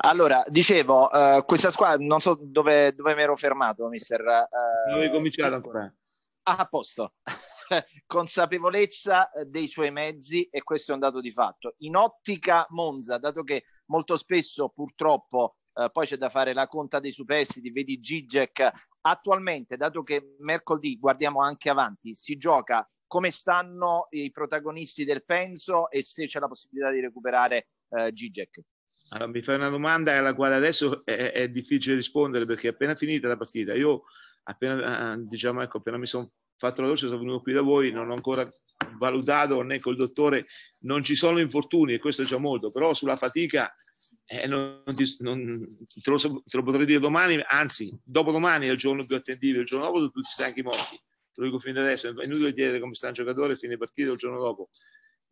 Allora, dicevo, uh, questa squadra, non so dove, dove mi ero fermato, mister. Uh, eh, non avevi cominciato ancora. Ah, a posto. Consapevolezza dei suoi mezzi e questo è un dato di fatto. In ottica Monza, dato che molto spesso purtroppo Uh, poi c'è da fare la conta dei superstiti, vedi Gigek. Attualmente, dato che mercoledì guardiamo anche avanti, si gioca come stanno i protagonisti del Penso e se c'è la possibilità di recuperare uh, Gigek. Allora, mi fai una domanda alla quale adesso è, è, difficile rispondere perché è appena finita la partita. Io appena, eh, diciamo, ecco, appena mi sono fatto la doccia, sono venuto qui da voi, non ho ancora valutato né col dottore, non ci sono infortuni e questo c'è molto, però sulla fatica eh, non ti, non, te, lo, te, lo, potrei dire domani, anzi, dopodomani è il giorno più attendibile, il giorno dopo sono tutti stanchi morti. Te lo dico fin da adesso, è inutile chiedere come sta il giocatore fine partita o il giorno dopo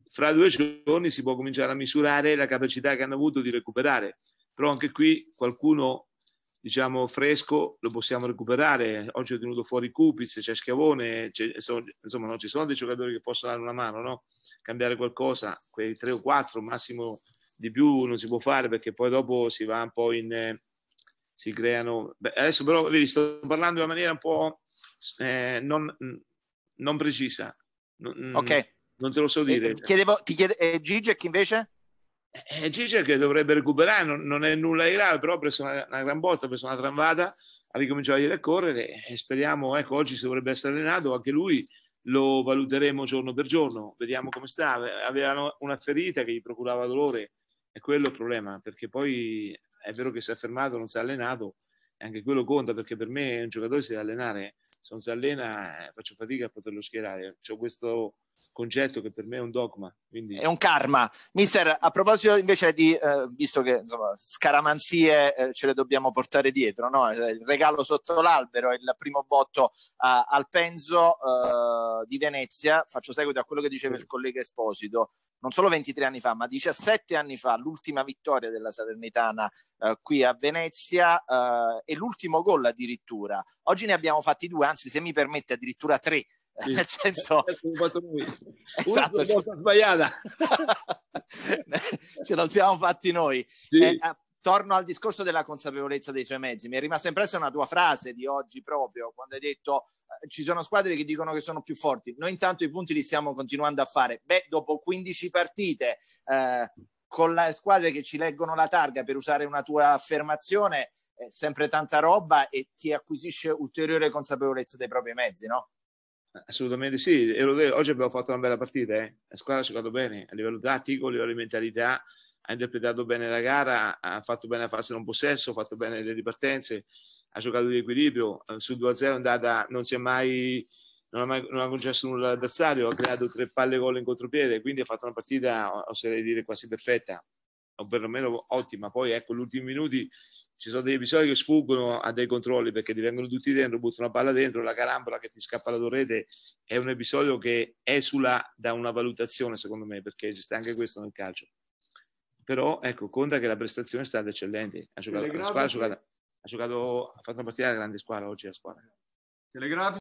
fra due giorni si può cominciare a misurare la capacità che hanno avuto di recuperare. Però anche qui qualcuno, diciamo, fresco lo possiamo recuperare. Oggi ho tenuto fuori Cupiz, c'è Schiavone, c'è, insomma, no, ci sono dei giocatori che possono dare una mano, no? cambiare qualcosa, quei tre o quattro, massimo di più non si può fare perché poi dopo si va un po' in... Eh, si creano... Beh, adesso però, vedi, sto parlando in una maniera un po' eh, non, non, precisa. ok non te lo so dire. Eh, chiedevo, ti chiede, eh, Gigek invece? Eh, eh Gigek dovrebbe recuperare, non, non, è nulla di grave, però ha preso una, una gran botta, ha preso una tramvata, ha ricominciato ieri a correre e speriamo, ecco, oggi si dovrebbe essere allenato, anche lui lo valuteremo giorno per giorno, vediamo come sta. Aveva una ferita che gli procurava dolore, è quello il problema, perché poi è vero che si è fermato, non si è allenato, e anche quello conta, perché per me un giocatore si deve allenare, se non si allena eh, faccio fatica a poterlo schierare. Ho questo concetto che per me è un dogma. Quindi... È un karma. Mister, a proposito invece di, eh, visto che insomma, scaramanzie eh, ce le dobbiamo portare dietro, no? Eh, il regalo sotto l'albero, il primo botto eh, al penso eh, di Venezia, faccio seguito a quello che diceva il collega Esposito, non solo 23 anni fa, ma 17 anni fa, l'ultima vittoria della Salernitana eh, qui a Venezia eh, e l'ultimo gol addirittura. Oggi ne abbiamo fatti due, anzi se mi permette addirittura tre sì. Nel senso... Esatto, ce... Cioè sbagliata. ce lo siamo fatti noi. Sì. Eh, ah, torno al discorso della consapevolezza dei suoi mezzi. Mi è rimasta impressa una tua frase di oggi proprio, quando hai detto eh, ci sono squadre che dicono che sono più forti. Noi intanto i punti li stiamo continuando a fare. Beh, dopo 15 partite, eh, con le squadre che ci leggono la targa, per usare una tua affermazione, è sempre tanta roba e ti acquisisce ulteriore consapevolezza dei propri mezzi, no? Assolutamente sì, oggi abbiamo fatto una bella partita, eh. la squadra ha giocato bene a livello tattico, a livello di mentalità, ha interpretato bene la gara, ha fatto bene a fase non possesso, ha fatto bene le ripartenze, ha giocato di equilibrio, eh, sul 2-0 è andata, non si è mai, non ha, mai, non ha concesso nulla all'avversario, ha creato tre palle gol in contropiede, quindi ha fatto una partita, oserei dire, quasi perfetta o perlomeno ottima. Poi ecco, gli ultimi minuti ci sono degli episodi che sfuggono a dei controlli perché ti vengono tutti dentro, buttano una palla dentro, la carambola che ti scappa la torrete è un episodio che esula da una valutazione, secondo me, perché c'è anche questo nel calcio. Però ecco, conta che la prestazione è stata eccellente. Ha giocato, squadra, ha, giocato, ha, giocato, ha fatto una partita da grande squadra oggi la squadra. Telegrafico.